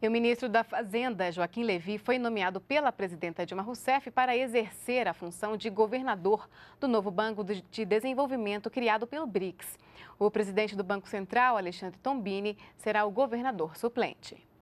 E o ministro da Fazenda, Joaquim Levi, foi nomeado pela presidenta Dilma Rousseff para exercer a função de governador do novo Banco de Desenvolvimento criado pelo BRICS. O presidente do Banco Central, Alexandre Tombini, será o governador suplente.